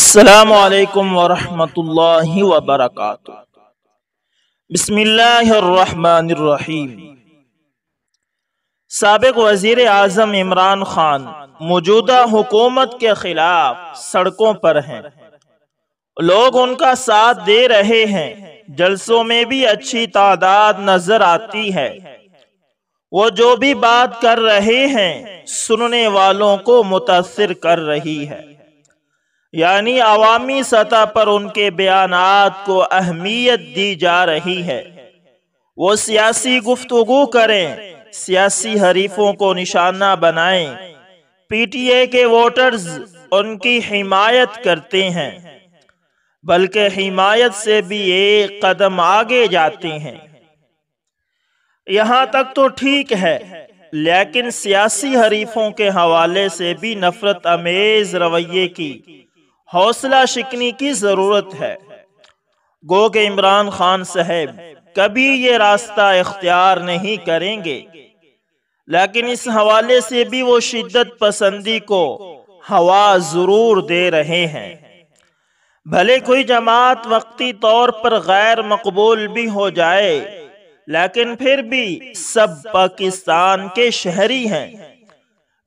अल्लाम वरहमतुल्लाहि वबरकातु बिस्मिल्लाहिर्रहमानिर्रहीम सबक वज़ी आजम इमरान ख़ान मौजूदा हुकूमत के ख़िलाफ़ सड़कों पर हैं लोग उनका साथ दे रहे हैं जलसों में भी अच्छी तादाद नज़र आती है वो जो भी बात कर रहे हैं सुनने वालों को मुतासर कर रही है यानी अवामी सतह पर उनके बयान को अहमियत दी जा रही है वो सियासी गुफ्तगु करें सियासी हरीफों को निशाना बनाएं पीटीए के वोटर्स उनकी हिमायत करते हैं बल्कि हिमायत से भी एक कदम आगे जाते हैं यहाँ तक तो ठीक है लेकिन सियासी हरीफों के हवाले से भी नफरत अमेज रवैये की हौसला शिकनी की ज़रूरत है गो के इमरान खान साहेब कभी ये रास्ता इख्तियार नहीं करेंगे लेकिन इस हवाले से भी वो शिद्दत पसंदी को हवा ज़रूर दे रहे हैं भले कोई जमात वक्ती तौर पर गैर मकबूल भी हो जाए लेकिन फिर भी सब पाकिस्तान के शहरी हैं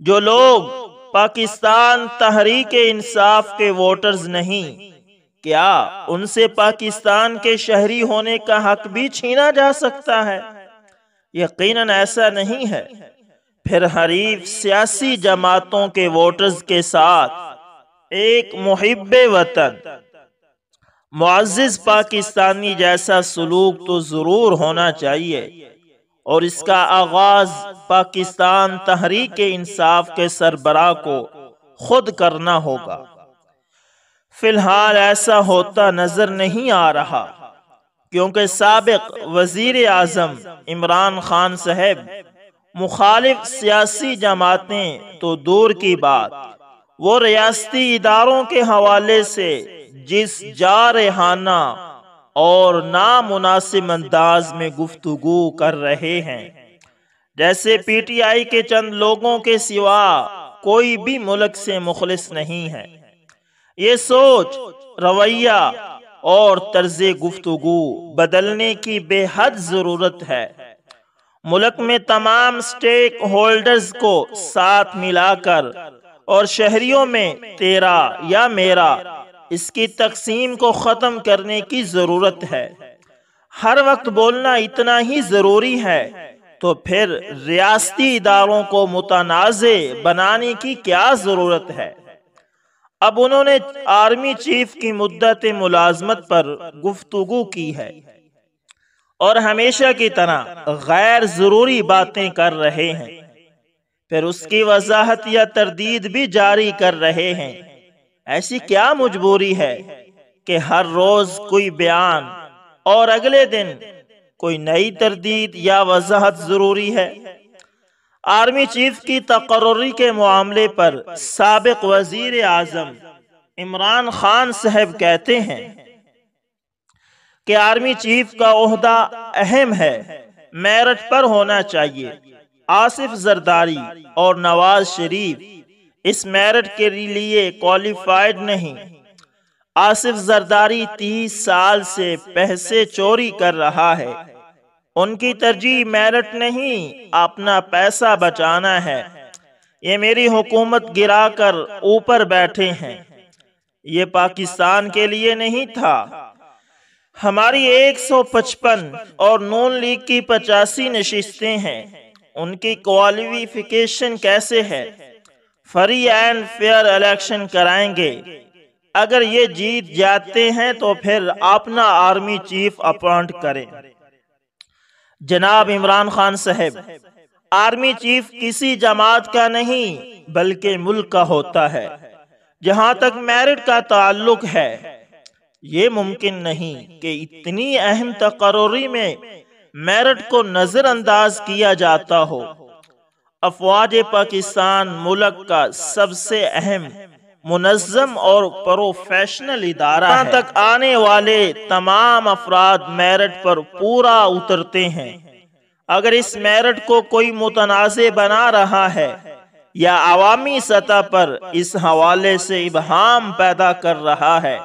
जो लोग पाकिस्तान तहरीक इंसाफ के वोटर्स नहीं क्या उनसे पाकिस्तान के शहरी होने का हक भी छीना जा सकता है यकीनन ऐसा नहीं है फिर हरीफ सियासी जमातों के वोटर्स के साथ एक मुहब वतन मुआज़ पाकिस्तानी जैसा सलूक तो ज़रूर होना चाहिए और इसका आगाज पाकिस्तान तहरीक इंसाफ के सरबरा को खुद करना होगा फिलहाल ऐसा होता नजर नहीं आ रहा क्योंकि सबक वजीर आजम इमरान खान साहेब मुखालिफ सियासी जमातें तो दूर की बात वो रियाती इदारों के हवाले से जिस जा रेहाना और नामनासिब अंदाज में गुफ्तगु कर रहे हैं जैसे पीटीआई के चंद लोगों के सिवा कोई भी मुल्क से मुखलिस नहीं है ये सोच रवैया और तर्ज गुफ्तगु बदलने की बेहद ज़रूरत है मुल्क में तमाम स्टेक होल्डर्स को साथ मिलाकर और शहरियों में तेरा या मेरा इसकी तकसीम को ख़त्म करने की ज़रूरत है हर वक्त बोलना इतना ही ज़रूरी है तो फिर रियाती इदारों को मुतनाज़ बनाने की क्या ज़रूरत है अब उन्होंने आर्मी चीफ की मुद्दत मुलाजमत पर गुफ्तु की है और हमेशा की तरह गैर ज़रूरी बातें कर रहे हैं फिर उसकी वजाहत या तरदीद भी जारी कर रहे हैं ऐसी क्या मजबूरी है कि हर रोज कोई बयान और अगले दिन कोई नई तरदीद या वजाहत जरूरी है आर्मी चीफ की तकर्री के मामले पर सबक वजीर आजम इमरान खान साहब कहते हैं कि आर्मी चीफ का अहदा अहम है मेरठ पर होना चाहिए आसिफ जरदारी और नवाज शरीफ इस मेरिट के लिए क्वालिफाइड नहीं आसिफ जरदारी तीस साल से पैसे चोरी कर रहा है उनकी तरजीह मेरिट नहीं अपना पैसा बचाना है ये मेरी हुकूमत गिरा कर ऊपर बैठे हैं ये पाकिस्तान के लिए नहीं था हमारी 155 और नून लीग की पचासी नशिस्तें हैं उनकी क्वालिफिकेशन कैसे है फ्री एंड फेयर इलेक्शन कराएंगे अगर ये जीत जाते हैं तो फिर अपना आर्मी चीफ अपॉइंट करें जनाब इमरान खान साहब आर्मी चीफ किसी जमात का नहीं बल्कि मुल्क का होता है जहां तक मेरिट का ताल्लुक है ये मुमकिन नहीं कि इतनी अहम तकरी में मेरिट को नज़रअंदाज किया जाता हो अफवाज पाकिस्तान मुल्क का सबसे अहम मुनज़म और प्रोफेशनल इदारा यहाँ तक आने वाले तमाम अफराद मेरिट पर पूरा उतरते हैं अगर इस मेरिट को कोई मुतनाज़ बना रहा है या आवामी सतह पर इस हवाले से इबहम पैदा कर रहा है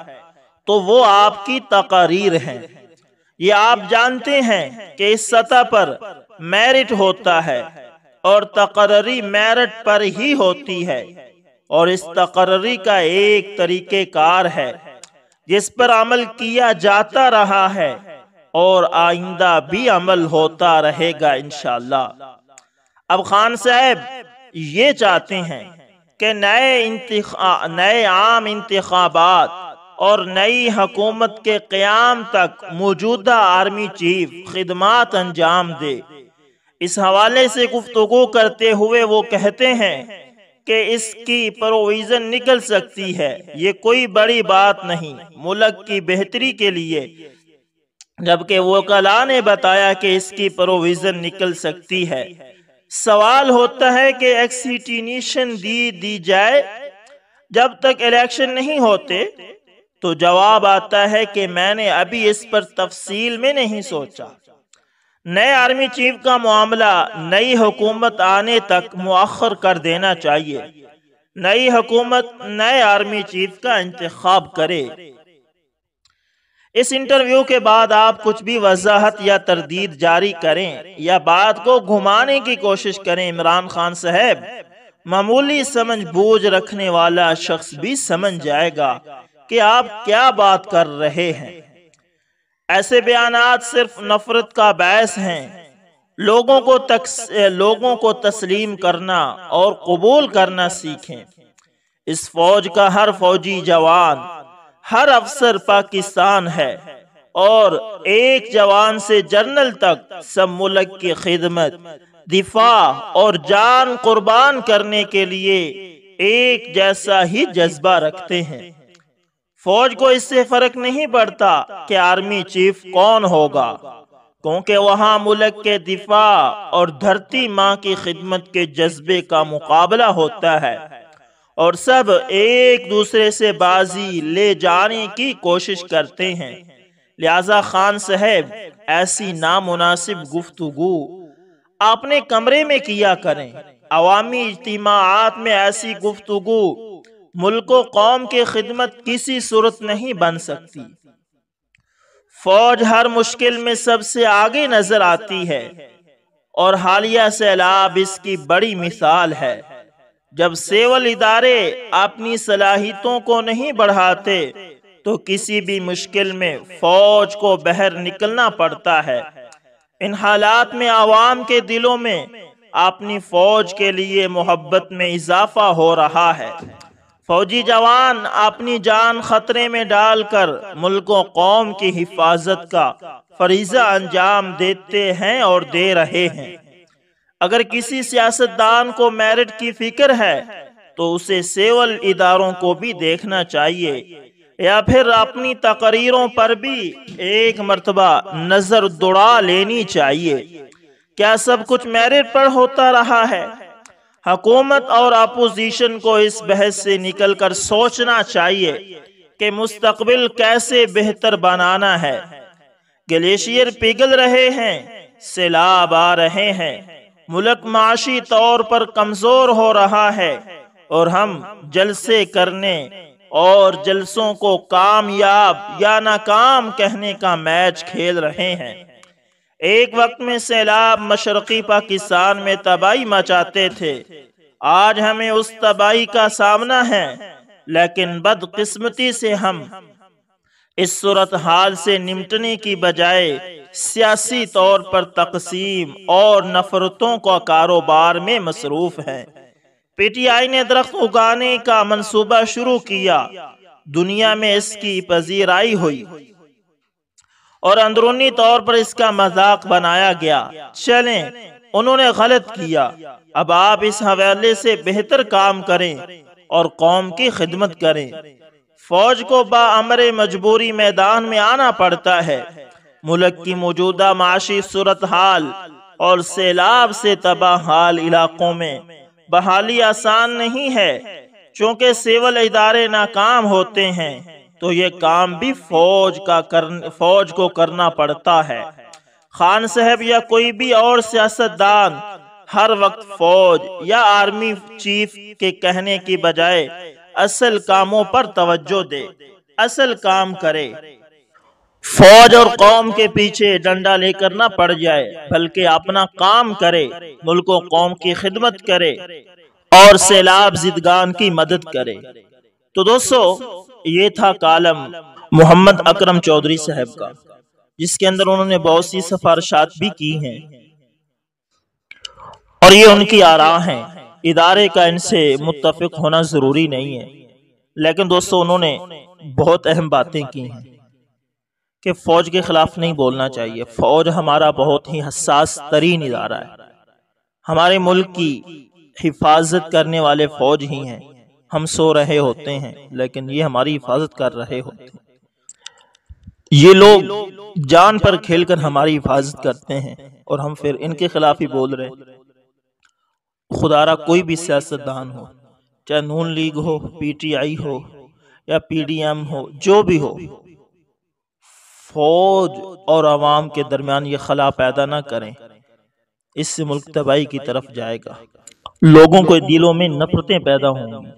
तो वो आपकी तकारीर हैं ये आप जानते हैं कि इस सतह पर मेरिट होता है और तकररी मेरिट पर ही होती है और इस तकररी का एक तरीक़ेकार है जिस पर अमल किया जाता रहा है और आइंदा भी अमल होता रहेगा इनशाला अब खान साहब ये चाहते हैं कि नए नए आम इंतबात और नई हकूमत के क़्याम तक मौजूदा आर्मी चीफ खदमात अंजाम दे इस हवाले से गुफ्तगु करते हुए वो कहते हैं कि इसकी प्रोविजन निकल सकती है ये कोई बड़ी बात नहीं मुल्क की बेहतरी के लिए जबकि वो कला ने बताया कि इसकी प्रोविजन निकल सकती है सवाल होता है कि एक्सीटिनेशन दी दी जाए जब तक इलेक्शन नहीं होते तो जवाब आता है कि मैंने अभी इस पर तफसील में नहीं सोचा नए आर्मी चीफ का मामला नई हुकूमत आने तक मौखर कर देना चाहिए नई हुकूमत नए आर्मी चीफ का इंतखब करे इस इंटरव्यू के बाद आप कुछ भी वजाहत या तरदीद जारी करें या बात को घुमाने की कोशिश करें इमरान खान साहब मामूली समझ बूझ रखने वाला शख्स भी समझ जाएगा कि आप क्या बात कर रहे हैं ऐसे बयान सिर्फ नफरत का बहस हैं लोगों को तक्स, लोगों को तस्लीम करना और कबूल करना सीखें इस फौज का हर फौजी जवान हर अफसर पाकिस्तान है और एक जवान से जनरल तक सब मुल्क की खिदमत दिफा और जान कुर्बान करने के लिए एक जैसा ही जज्बा रखते हैं फौज को इससे फर्क नहीं पड़ता कि आर्मी चीफ कौन होगा क्योंकि वहाँ मुल्क के दिफा और धरती माँ की खिदमत के जज्बे का मुकाबला होता है और सब एक दूसरे से बाजी ले जाने की कोशिश करते हैं लिहाजा खान साहब ऐसी नामुनासिब गुफ्तु अपने कमरे में किया करें अवामी इजमात में ऐसी गुफ्तु मुल्क कौम की खिदमत किसी सूरत नहीं बन सकती फौज हर मुश्किल में सबसे आगे नजर आती है और हालिया सैलाब इसकी बड़ी मिसाल है जब सेवल इदारे अपनी सलाहितों को नहीं बढ़ाते तो किसी भी मुश्किल में फौज को बहर निकलना पड़ता है इन हालात में आवाम के दिलों में अपनी फौज के लिए मोहब्बत में इजाफा हो रहा है फौजी जवान अपनी जान खतरे में डालकर मुल्क कौम की हिफाजत का फरीजा अंजाम देते हैं और दे रहे हैं अगर किसी सियासतदान को मेरिट की फिक्र है तो उसे सेवल इदारों को भी देखना चाहिए या फिर अपनी तकरीरों पर भी एक मरतबा नजर दौड़ा लेनी चाहिए क्या सब कुछ मेरिट पर होता रहा है हकूमत और अपोजिशन को इस बहस से निकल कर सोचना चाहिए कि मुस्तबिल कैसे बेहतर बनाना है ग्लेशियर पिघल रहे हैं सैलाब आ रहे हैं मुल्क माशी तौर पर कमज़ोर हो रहा है और हम जलसे करने और जलसों को कामयाब या नाकाम कहने का मैच खेल रहे हैं एक वक्त में सैलाब मशरकी पाकिस्तान में तबाही मचाते थे आज हमें उस तबाही का सामना है लेकिन बदकिस्मती से हम इस सूरत हाल से निपटने की बजाय सियासी तौर पर तकसीम और नफरतों का कारोबार में मसरूफ है पीटीआई ने दरख्त उगाने का मनसूबा शुरू किया दुनिया में इसकी पजीराई हुई और अंदरूनी तौर पर इसका मजाक बनाया गया चलें उन्होंने गलत किया अब आप इस हवाले से बेहतर काम करें और कौम की खिदमत करें फौज को बामर मजबूरी मैदान में आना पड़ता है मुल्क की मौजूदा माशी सूरत हाल और सैलाब से तबाह हाल इलाकों में बहाली आसान नहीं है चूँकि सिविल इदारे नाकाम होते हैं तो ये काम भी फौज का कर फौज को करना पड़ता है खान साहब या कोई भी और सियासतदान हर वक्त फौज या आर्मी चीफ के कहने की बजाय असल कामों पर तवज्जो दे असल काम करे फौज और कौम के पीछे डंडा लेकर ना पड़ जाए बल्कि अपना काम करे मुल्क कौम की खिदमत करे और सैलाब जिदगान की मदद करे तो दोस्तों ये था कालम मोहम्मद अकरम चौधरी साहब का जिसके अंदर उन्होंने बहुत सी सिफारशात भी की हैं और ये उनकी आरा हैं इदारे का इनसे मुतफिक होना ज़रूरी नहीं है लेकिन दोस्तों उन्होंने बहुत अहम बातें की हैं कि फ़ौज के ख़िलाफ़ नहीं बोलना चाहिए फ़ौज हमारा बहुत ही हसास तरीन इदारा है हमारे मुल्क की हिफाजत करने वाले फ़ौज ही हैं हम सो रहे होते हैं लेकिन ये हमारी हिफाजत कर रहे होते हैं ये लोग जान पर खेलकर हमारी हिफाजत करते हैं और हम फिर इनके खिलाफ ही बोल रहे खुदारा कोई भी सियासतदान हो चाहे नून लीग हो पीटीआई हो या पीडीएम हो जो भी हो फौज और आवाम के दरमियान ये खला पैदा ना करें इससे मुल्क तबाही की तरफ जाएगा लोगों के दिलों में नफरतें पैदा होंगी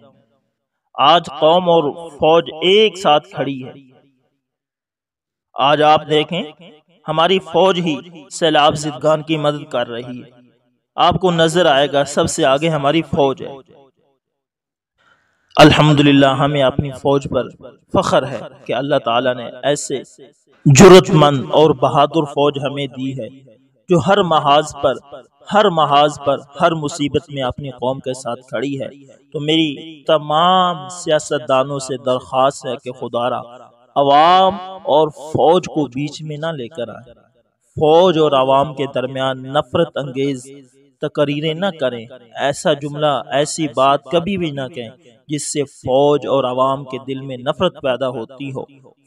आज कौम और फौज एक साथ खड़ी है आज आप देखें हमारी फौज ही सैलाब जिदगान की मदद कर रही है आपको नजर आएगा सबसे आगे हमारी फौज है अल्हम्दुलिल्लाह हमें अपनी फौज पर फख्र है कि अल्लाह ताला ने ऐसे जुरतमंद और बहादुर फौज हमें दी है जो हर महाज पर हर महाज पर हर मुसीबत में अपनी कौम के साथ खड़ी है तो मेरी तमाम सियासतदानों से दरख्वास्त है कि खुदारा अवाम और फौज को बीच में ना लेकर आए फौज और आवाम के दरमियान नफरत अंगेज तकरीरें ना करें ऐसा जुमला ऐसी बात कभी भी ना कहें जिससे फौज और आवाम के दिल में नफरत पैदा होती हो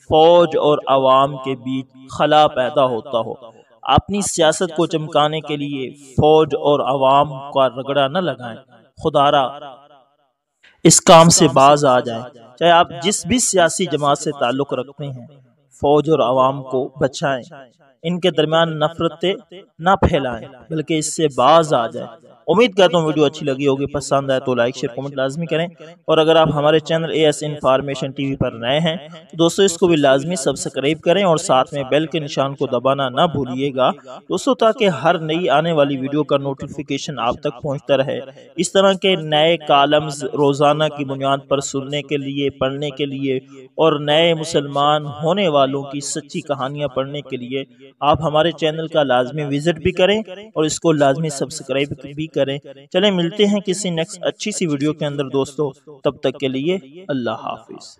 फौज और आवाम के बीच खला पैदा होता हो अपनी सियासत को चमकाने के लिए फौज और आवाम का रगड़ा न लगाएं खुदारा इस काम से बाज आ जाए चाहे आप जिस भी सियासी जमात से ताल्लुक रखते हैं फौज और आवाम को बचाएं इनके दरमियान नफरतें ना फैलाएं बल्कि इससे बाज आ जाए उम्मीद करता हूँ वीडियो अच्छी लगी होगी पसंद आए तो लाइक शेयर कमेंट लाजमी करें और अगर आप हमारे channel A S information T V पर नए हैं तो दोस्तों इसको भी लाजमी सब्सक्राइब करें और साथ में बेल के निशान को दबाना ना भूलिएगा दोस्तों ताकि हर नई आने वाली वीडियो का नोटिफिकेशन आप तक पहुँचता रहे इस तरह के नए कॉलम्स रोज़ाना की बुनियाद पर सुनने के लिए पढ़ने के लिए और नए मुसलमान होने वालों की सच्ची कहानियाँ पढ़ने के लिए आप हमारे चैनल का लाजमी विजिट भी करें और इसको लाजमी सब्सक्राइब भी करें चले मिलते हैं किसी नेक्स्ट अच्छी सी वीडियो के अंदर दोस्तों तब तक के लिए अल्लाह हाफिज़